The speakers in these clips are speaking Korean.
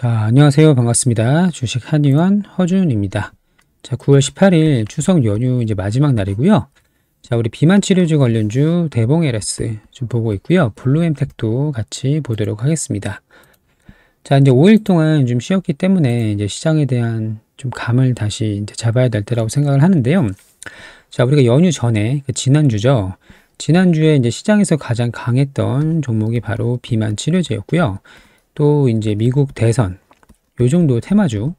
자, 안녕하세요. 반갑습니다. 주식 한의원 허준입니다. 자, 9월 18일 추석 연휴 이제 마지막 날이고요. 자, 우리 비만 치료제 관련주 대봉 LS 좀 보고 있고요. 블루엠텍도 같이 보도록 하겠습니다. 자, 이제 5일 동안 좀 쉬었기 때문에 이제 시장에 대한 좀 감을 다시 이제 잡아야 될 때라고 생각을 하는데요. 자, 우리가 연휴 전에 그 지난주죠. 지난주에 이제 시장에서 가장 강했던 종목이 바로 비만 치료제였고요. 또 이제 미국 대선 요 정도 테마주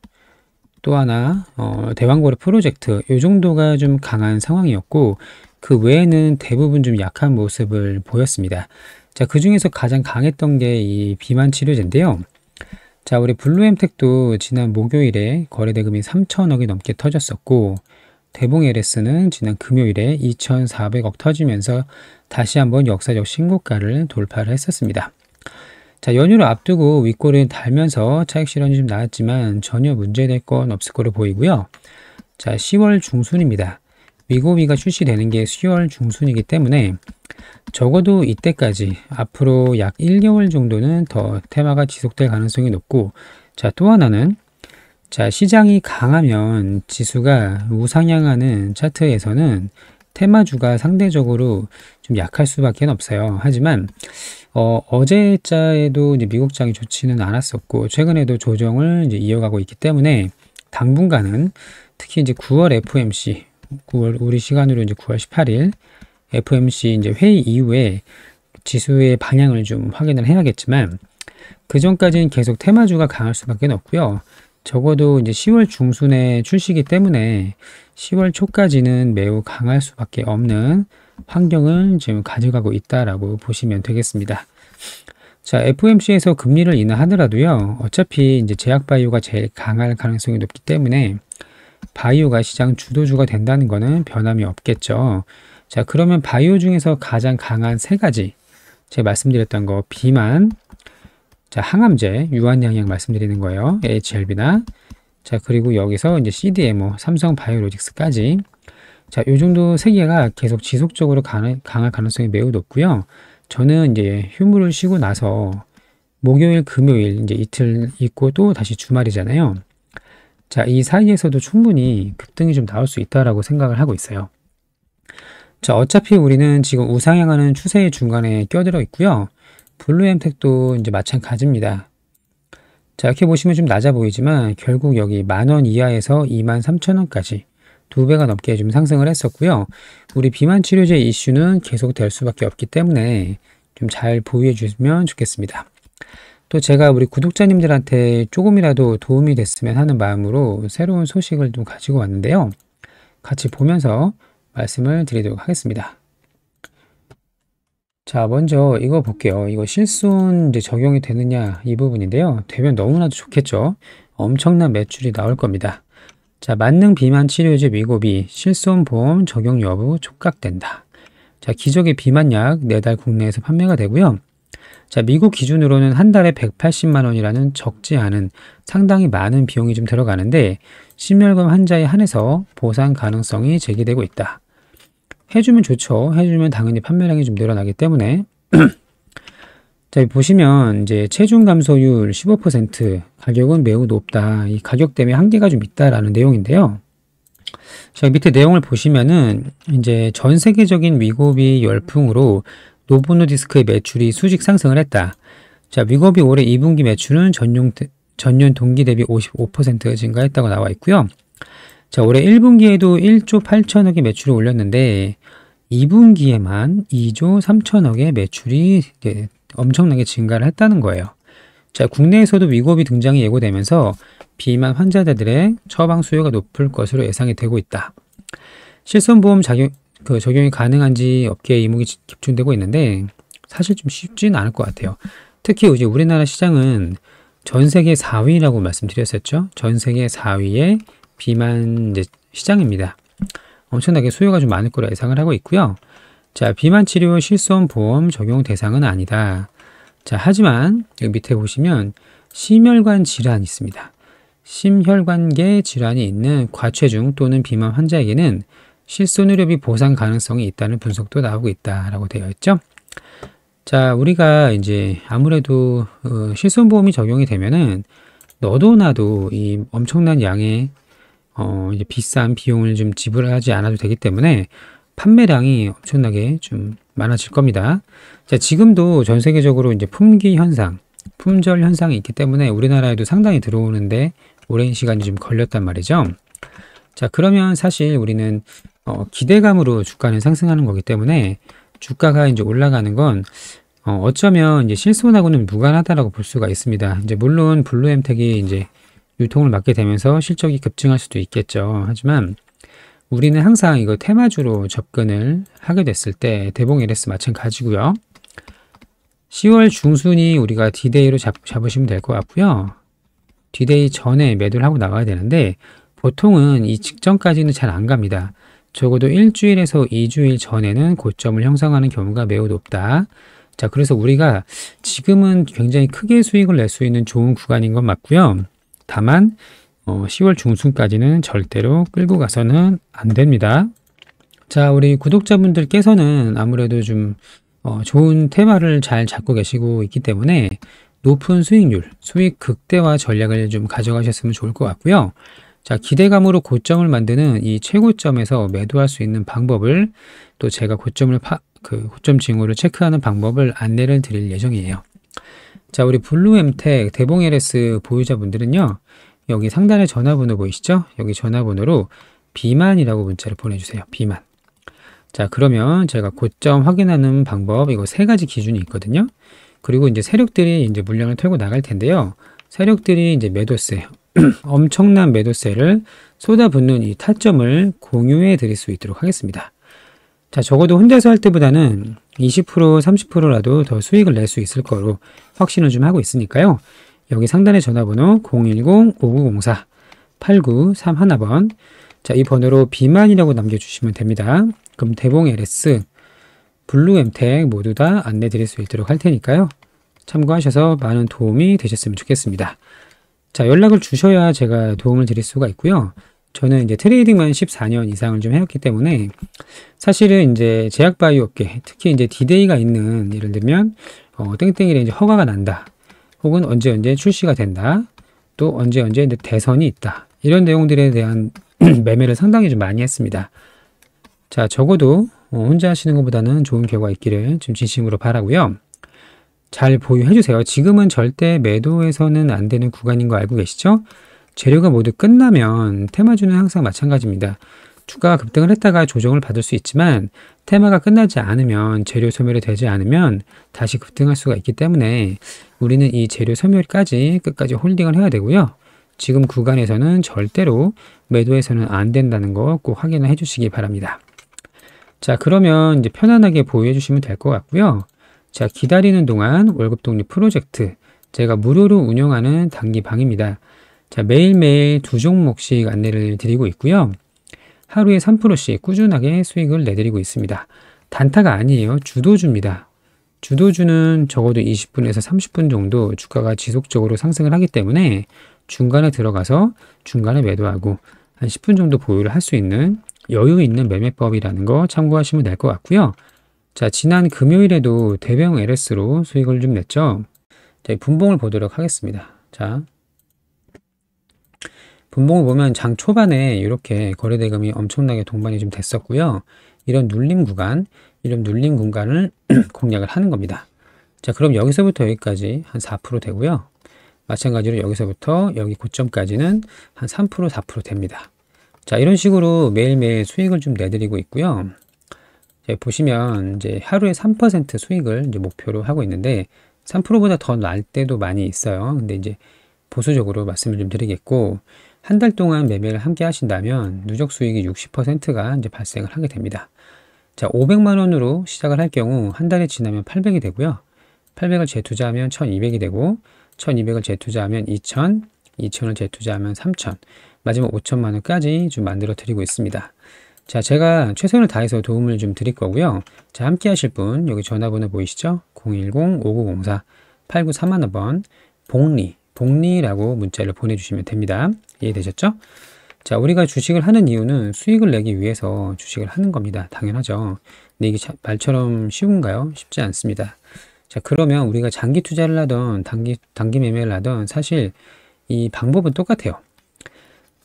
또 하나 어, 대왕고래 프로젝트 요 정도가 좀 강한 상황이었고 그 외에는 대부분 좀 약한 모습을 보였습니다. 자, 그 중에서 가장 강했던 게 이 비만 치료제인데요. 자, 우리 블루엠텍도 지난 목요일에 거래 대금이 3천억이 넘게 터졌었고 대봉 LS는 지난 금요일에 2,400억 터지면서 다시 한번 역사적 신고가를 돌파를 했었습니다. 자, 연휴를 앞두고 윗골은 달면서 차익 실현이 좀 나왔지만 전혀 문제될 건 없을 거로 보이고요. 자, 10월 중순입니다. 위고비가 출시되는 게 10월 중순이기 때문에 적어도 이때까지 앞으로 약 1개월 정도는 더 테마가 지속될 가능성이 높고 자, 또 하나는 자, 시장이 강하면 지수가 우상향하는 차트에서는 테마주가 상대적으로 좀 약할 수밖에 없어요. 하지만 어, 어제자에도 미국장이 좋지는 않았었고 최근에도 조정을 이어가고 있기 때문에 당분간은 특히 이제 9월 FOMC 9월 우리 시간으로 이제 9월 18일 FOMC 이제 회의 이후에 지수의 방향을 좀 확인을 해야겠지만 그 전까지는 계속 테마주가 강할 수밖에 없고요. 적어도 이제 10월 중순에 출시기 때문에 10월 초까지는 매우 강할 수밖에 없는 환경을 지금 가져가고 있다라고 보시면 되겠습니다. 자, FMC에서 금리를 인하하더라도요. 어차피 이제 제약바이오가 제일 강할 가능성이 높기 때문에 바이오가 시장 주도주가 된다는 것은 변함이 없겠죠. 자, 그러면 바이오 중에서 가장 강한 세 가지 제가 말씀드렸던 거 비만, 자, 항암제, 유한양약 말씀드리는 거예요. HLB나. 자, 그리고 여기서 이제 CDMO, 삼성 바이오로직스까지. 자, 요 정도 세 개가 계속 지속적으로 강할, 강할 가능성이 매우 높고요. 저는 이제 휴무를 쉬고 나서 목요일, 금요일 이제 이틀 있고 또 다시 주말이잖아요. 자, 이 사이에서도 충분히 급등이 좀 나올 수 있다라고 생각을 하고 있어요. 자, 어차피 우리는 지금 우상향하는 추세의 중간에 껴들어 있고요. 블루엠텍도 이제 마찬가지입니다. 자 이렇게 보시면 좀 낮아 보이지만 결국 여기 만원 이하에서 2만 3천원까지 두 배가 넘게 좀 상승을 했었고요. 우리 비만 치료제 이슈는 계속 될 수밖에 없기 때문에 좀 잘 보유해 주시면 좋겠습니다. 또 제가 우리 구독자님들한테 조금이라도 도움이 됐으면 하는 마음으로 새로운 소식을 좀 가지고 왔는데요. 같이 보면서 말씀을 드리도록 하겠습니다. 자, 먼저 이거 볼게요. 이거 실손 이제 적용이 되느냐 이 부분인데요. 되면 너무나도 좋겠죠. 엄청난 매출이 나올 겁니다. 자, 만능 비만 치료제 위고비 실손 보험 적용 여부 촉각된다. 자, 기적의 비만약 4달 국내에서 판매가 되고요. 자, 미국 기준으로는 한 달에 180만 원이라는 적지 않은 상당히 많은 비용이 좀 들어가는데 심혈관 환자에 한해서 보상 가능성이 제기되고 있다. 해주면 좋죠. 해주면 당연히 판매량이 좀 늘어나기 때문에. 자, 보시면 이제 체중 감소율 15% 가격은 매우 높다. 이 가격 때문에 한계가 좀 있다라는 내용인데요. 자, 밑에 내용을 보시면은 이제 전 세계적인 위고비 열풍으로 노보노 디스크의 매출이 수직 상승을 했다. 자, 위고비 올해 2분기 매출은 전용, 전년 동기 대비 55% 증가했다고 나와 있고요. 자, 올해 1분기에도 1조 8천억의 매출을 올렸는데 2분기에만 2조 3천억의 매출이 엄청나게 증가를 했다는 거예요. 자, 국내에서도 위고비 등장이 예고되면서 비만 환자들의 처방 수요가 높을 것으로 예상이 되고 있다. 실손보험 작용, 그 적용이 가능한지 업계에 이목이 집중되고 있는데 사실 좀 쉽지는 않을 것 같아요. 특히 이제 우리나라 시장은 전 세계 4위라고 말씀드렸었죠. 전 세계 4위의 비만 시장입니다. 엄청나게 수요가 좀 많을 거라 예상을 하고 있고요. 자, 비만 치료 실손 보험 적용 대상은 아니다. 자, 하지만 여기 밑에 보시면 심혈관 질환이 있습니다. 심혈관계 질환이 있는 과체중 또는 비만 환자에게는 실손 의료비 보상 가능성이 있다는 분석도 나오고 있다라고 되어 있죠. 자, 우리가 이제 아무래도 어, 실손보험이 적용이 되면은 너도 나도 이 엄청난 양의 어, 이제 비싼 비용을 좀 지불하지 않아도 되기 때문에 판매량이 엄청나게 좀 많아질 겁니다. 자, 지금도 전 세계적으로 이제 품귀 현상, 품절 현상이 있기 때문에 우리나라에도 상당히 들어오는데 오랜 시간이 좀 걸렸단 말이죠. 자, 그러면 사실 우리는 어, 기대감으로 주가는 상승하는 거기 때문에 주가가 이제 올라가는 건 어, 어쩌면 이제 실손하고는 무관하다라고 볼 수가 있습니다. 이제 물론 블루엠텍이 이제 유통을 맡게 되면서 실적이 급증할 수도 있겠죠. 하지만 우리는 항상 이거 테마주로 접근을 하게 됐을 때 대봉 LS 마찬가지고요. 10월 중순이 우리가 디데이로 잡, 으시면 될 것 같고요. 디데이 전에 매도를 하고 나가야 되는데 보통은 이 직전까지는 잘 안 갑니다. 적어도 일주일에서 2주일 전에는 고점을 형성하는 경우가 매우 높다. 자, 그래서 우리가 지금은 굉장히 크게 수익을 낼 수 있는 좋은 구간인 건 맞고요. 다만 10월 어, 중순까지는 절대로 끌고 가서는 안 됩니다. 자, 우리 구독자분들께서는 아무래도 좀 어, 좋은 테마를 잘 잡고 계시고 있기 때문에 높은 수익률, 수익 극대화 전략을 좀 가져가셨으면 좋을 것 같고요. 자, 기대감으로 고점을 만드는 이 최고점에서 매도할 수 있는 방법을 또 제가 고점을 파, 그 고점 징후를 체크하는 방법을 안내를 드릴 예정이에요. 자, 우리 블루엠텍 대봉 LS 보유자분들은요. 여기 상단에 전화번호 보이시죠? 여기 전화번호로 비만이라고 문자를 보내주세요. 비만. 자, 그러면 제가 고점 확인하는 방법, 이거 세 가지 기준이 있거든요. 그리고 이제 세력들이 이제 물량을 털고 나갈 텐데요. 세력들이 이제 매도세, 엄청난 매도세를 쏟아붓는 이 타점을 공유해 드릴 수 있도록 하겠습니다. 자, 적어도 혼자서 할 때보다는 20% 30%라도 더 수익을 낼 수 있을 거로 확신을 좀 하고 있으니까요. 여기 상단의 전화번호 010-5904-8931번 자, 이 번호로 비만이라고 남겨주시면 됩니다. 그럼 대봉 LS, 블루 엠텍 모두 다 안내 드릴 수 있도록 할 테니까요. 참고하셔서 많은 도움이 되셨으면 좋겠습니다. 자, 연락을 주셔야 제가 도움을 드릴 수가 있고요. 저는 이제 트레이딩만 14년 이상을 좀 해왔기 때문에 사실은 이제 제약바이오 업계 특히 이제 디데이가 있는 예를 들면 어, 땡땡이래 이제 허가가 난다 혹은 언제 언제 출시가 된다 또 언제 언제 이제 대선이 있다 이런 내용들에 대한 매매를 상당히 좀 많이 했습니다. 자 적어도 어, 혼자 하시는 것보다는 좋은 결과 있기를 좀 진심으로 바라고요. 잘 보유해 주세요. 지금은 절대 매도해서는 안 되는 구간인 거 알고 계시죠? 재료가 모두 끝나면 테마주는 항상 마찬가지입니다. 추가 급등을 했다가 조정을 받을 수 있지만 테마가 끝나지 않으면 재료 소멸이 되지 않으면 다시 급등할 수가 있기 때문에 우리는 이 재료 소멸까지 끝까지 홀딩을 해야 되고요. 지금 구간에서는 절대로 매도해서는 안 된다는 거 꼭 확인을 해주시기 바랍니다. 자 그러면 이제 편안하게 보유해 주시면 될 것 같고요. 자 기다리는 동안 월급 독립 프로젝트 제가 무료로 운영하는 단기방입니다. 자, 매일매일 두 종목씩 안내를 드리고 있고요. 하루에 3%씩 꾸준하게 수익을 내드리고 있습니다. 단타가 아니에요. 주도주입니다. 주도주는 적어도 20분에서 30분 정도 주가가 지속적으로 상승을 하기 때문에 중간에 들어가서 중간에 매도하고 한 10분 정도 보유를 할 수 있는 여유 있는 매매법이라는 거 참고하시면 될 것 같고요. 자, 지난 금요일에도 대병 LS로 수익을 좀 냈죠. 자, 분봉을 보도록 하겠습니다. 자, 종목을 보면 장 초반에 이렇게 거래대금이 엄청나게 동반이 좀 됐었고요. 이런 눌림 구간, 이런 눌림 공간을 공략을 하는 겁니다. 자, 그럼 여기서부터 여기까지 한 4% 되고요. 마찬가지로 여기서부터 여기 고점까지는 한 3%, 4% 됩니다. 자, 이런 식으로 매일매일 수익을 좀 내드리고 있고요. 자, 보시면 이제 하루에 3% 수익을 이제 목표로 하고 있는데 3%보다 더 날 때도 많이 있어요. 근데 이제 보수적으로 말씀을 좀 드리겠고 한달 동안 매매를 함께 하신다면 누적 수익이 60%가 이제 발생을 하게 됩니다. 자, 500만 원으로 시작을 할 경우 한 달이 지나면 800이 되고요. 800을 재투자하면 1200이 되고 1200을 재투자하면 2000, 2000을 재투자하면 3000, 마지막 5천만 원까지 좀 만들어 드리고 있습니다. 자, 제가 최선을 다해서 도움을 좀 드릴 거고요. 자, 함께 하실 분 여기 전화번호 보이시죠? 010-5904-8931번 봉리 복리라고 문자를 보내주시면 됩니다. 이해되셨죠? 자, 우리가 주식을 하는 이유는 수익을 내기 위해서 주식을 하는 겁니다. 당연하죠. 근데 이게 말처럼 쉬운가요? 쉽지 않습니다. 자, 그러면 우리가 장기 투자를 하던 단기, 단기 매매를 하던 사실 이 방법은 똑같아요.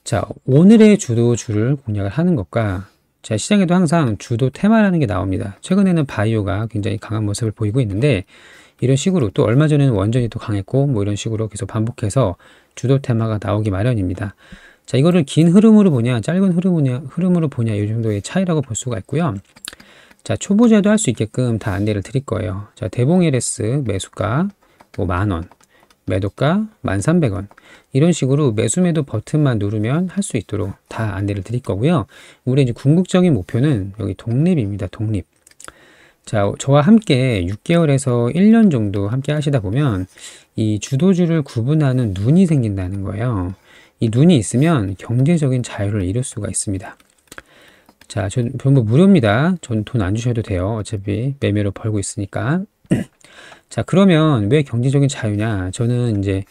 자, 오늘의 주도주를 공략을 하는 것과 자, 시장에도 항상 주도 테마라는 게 나옵니다. 최근에는 바이오가 굉장히 강한 모습을 보이고 있는데 이런 식으로 또 얼마 전에는 원전이 또 강했고 뭐 이런 식으로 계속 반복해서 주도 테마가 나오기 마련입니다. 자, 이거를 긴 흐름으로 보냐, 짧은 흐름으로, 보냐, 흐름으로 보냐, 이 정도의 차이라고 볼 수가 있고요. 자, 초보자도 할 수 있게끔 다 안내를 드릴 거예요. 자, 대봉 LS 매수가 뭐 만원, 매도가 13,100원 이런 식으로 매수매도 버튼만 누르면 할 수 있도록 다 안내를 드릴 거고요. 우리 이제 궁극적인 목표는 여기 독립입니다. 독립. 자, 저와 함께 6개월에서 1년 정도 함께 하시다 보면 이 주도주를 구분하는 눈이 생긴다는 거예요. 이 눈이 있으면 경제적인 자유를 이룰 수가 있습니다. 자, 전 전부 무료입니다. 전 돈 안 주셔도 돼요. 어차피 매매로 벌고 있으니까. 자, 그러면 왜 경제적인 자유냐? 저는 이제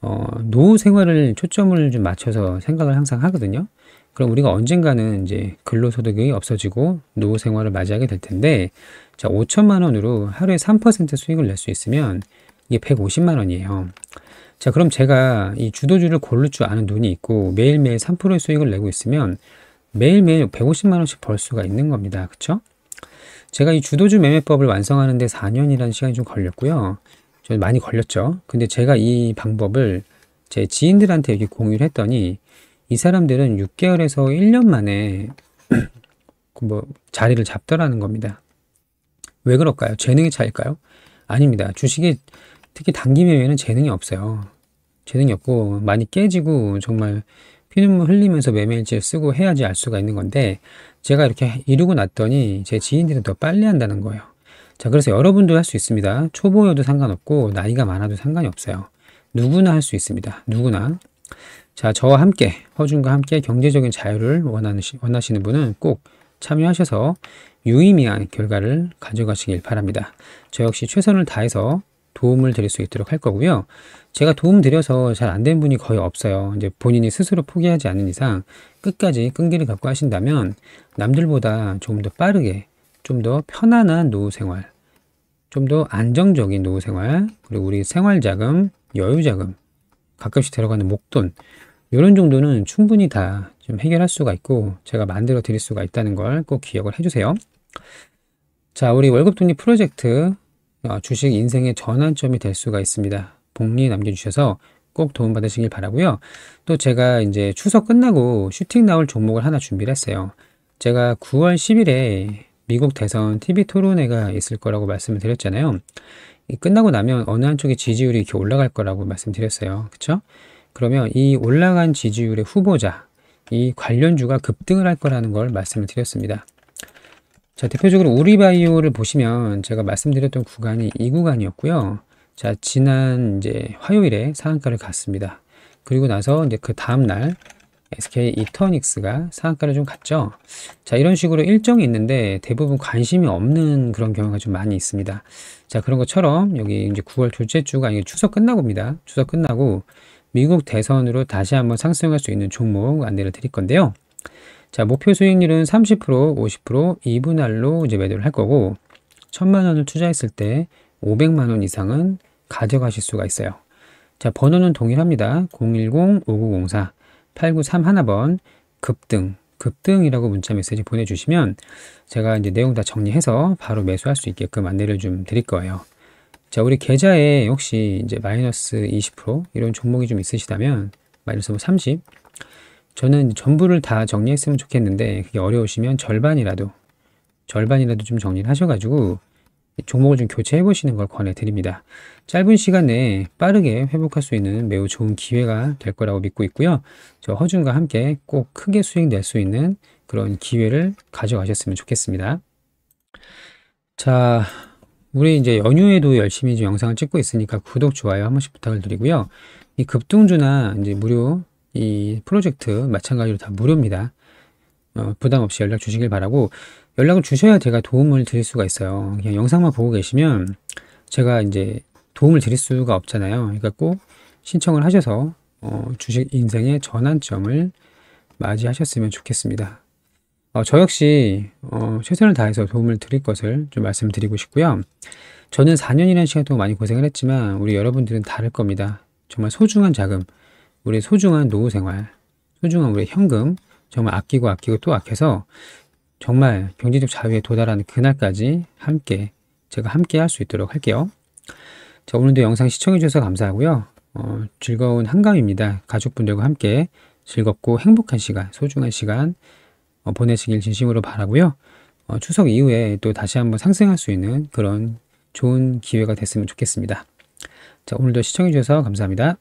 어, 노후 생활을 초점을 좀 맞춰서 생각을 항상 하거든요. 그럼 우리가 언젠가는 이제 근로소득이 없어지고 노후 생활을 맞이하게 될 텐데, 자, 5천만 원으로 하루에 3% 수익을 낼 수 있으면 이게 150만 원이에요. 자, 그럼 제가 이 주도주를 고를 줄 아는 눈이 있고 매일매일 3%의 수익을 내고 있으면 매일매일 150만 원씩 벌 수가 있는 겁니다. 그쵸? 제가 이 주도주 매매법을 완성하는데 4년이라는 시간이 좀 걸렸고요. 좀 많이 걸렸죠. 근데 제가 이 방법을 제 지인들한테 이렇게 공유를 했더니 이 사람들은 6개월에서 1년 만에 그 뭐 자리를 잡더라는 겁니다. 왜 그럴까요? 재능의 차일까요? 아닙니다. 주식이 특히 단기 매매는 재능이 없어요. 재능이 없고 많이 깨지고 정말 피눈물 흘리면서 매매일지를 쓰고 해야지 알 수가 있는 건데 제가 이렇게 이루고 났더니 제 지인들은 더 빨리 한다는 거예요. 자 그래서 여러분도 할 수 있습니다. 초보여도 상관없고 나이가 많아도 상관이 없어요. 누구나 할 수 있습니다. 누구나. 자 저와 함께 허준과 함께 경제적인 자유를 원하는, 원하시는 분은 꼭 참여하셔서 유의미한 결과를 가져가시길 바랍니다. 저 역시 최선을 다해서 도움을 드릴 수 있도록 할 거고요. 제가 도움 드려서 잘 안 된 분이 거의 없어요. 이제 본인이 스스로 포기하지 않는 이상 끝까지 끈기를 갖고 하신다면 남들보다 좀 더 빠르게 좀 더 편안한 노후 생활, 좀 더 안정적인 노후 생활, 그리고 우리 생활 자금, 여유 자금, 가끔씩 들어가는 목돈 이런 정도는 충분히 다 좀 해결할 수가 있고 제가 만들어 드릴 수가 있다는 걸 꼭 기억을 해주세요. 자, 우리 월급 독립 프로젝트 어, 주식 인생의 전환점이 될 수가 있습니다. 복리 남겨주셔서 꼭 도움받으시길 바라고요. 또 제가 이제 추석 끝나고 슈팅 나올 종목을 하나 준비를 했어요. 제가 9월 10일에 미국 대선 TV 토론회가 있을 거라고 말씀을 드렸잖아요. 끝나고 나면 어느 한쪽의 지지율이 이렇게 올라갈 거라고 말씀드렸어요. 그쵸? 그러면 이 올라간 지지율의 후보자, 이 관련주가 급등을 할 거라는 걸 말씀을 드렸습니다. 자, 대표적으로 우리바이오를 보시면 제가 말씀드렸던 구간이 이 구간이었고요. 자, 지난 이제 화요일에 상한가를 갔습니다. 그리고 나서 이제 그 다음날 SK 이터닉스가 상한가를 좀 갔죠. 자, 이런 식으로 일정이 있는데 대부분 관심이 없는 그런 경우가 좀 많이 있습니다. 자, 그런 것처럼 여기 이제 9월 둘째 주가 이게 추석 끝나고입니다. 추석 끝나고 미국 대선으로 다시 한번 상승할 수 있는 종목 안내를 드릴 건데요. 자, 목표 수익률은 30%, 50%, 이분할로 이제 매도를 할 거고, 천만 원을 투자했을 때 500만 원 이상은 가져가실 수가 있어요. 자, 번호는 동일합니다. 010-5904-8931번 급등, 급등이라고 문자 메시지 보내주시면 제가 이제 내용 다 정리해서 바로 매수할 수 있게끔 안내를 좀 드릴 거예요. 자, 우리 계좌에 혹시 이제 마이너스 20% 이런 종목이 좀 있으시다면 마이너스 뭐 30, 저는 전부를 다 정리했으면 좋겠는데 그게 어려우시면 절반이라도 절반이라도 좀 정리를 하셔가지고 종목을 좀 교체해 보시는 걸 권해드립니다. 짧은 시간에 빠르게 회복할 수 있는 매우 좋은 기회가 될 거라고 믿고 있고요. 저 허준과 함께 꼭 크게 수익 낼 수 있는 그런 기회를 가져가셨으면 좋겠습니다. 자, 우리 이제 연휴에도 열심히 영상을 찍고 있으니까 구독, 좋아요 한 번씩 부탁을 드리고요. 이 급등주나 이제 무료 이 프로젝트 마찬가지로 다 무료입니다. 어, 부담 없이 연락 주시길 바라고 연락을 주셔야 제가 도움을 드릴 수가 있어요. 그냥 영상만 보고 계시면 제가 이제 도움을 드릴 수가 없잖아요. 그러니까 꼭 신청을 하셔서 어, 주식 인생의 전환점을 맞이하셨으면 좋겠습니다. 어, 저 역시 어, 최선을 다해서 도움을 드릴 것을 좀 말씀드리고 싶고요. 저는 4년이라는 시간 동안 많이 고생을 했지만 우리 여러분들은 다를 겁니다. 정말 소중한 자금, 우리 소중한 노후 생활, 소중한 우리 현금 정말 아끼고 아끼고 또 아껴서 정말 경제적 자유에 도달하는 그날까지 함께 제가 함께 할 수 있도록 할게요. 자, 오늘도 영상 시청해 주셔서 감사하고요. 어, 즐거운 한강입니다. 가족분들과 함께 즐겁고 행복한 시간, 소중한 시간 어, 보내시길 진심으로 바라고요. 어, 추석 이후에 또 다시 한번 상승할 수 있는 그런 좋은 기회가 됐으면 좋겠습니다. 자, 오늘도 시청해 주셔서 감사합니다.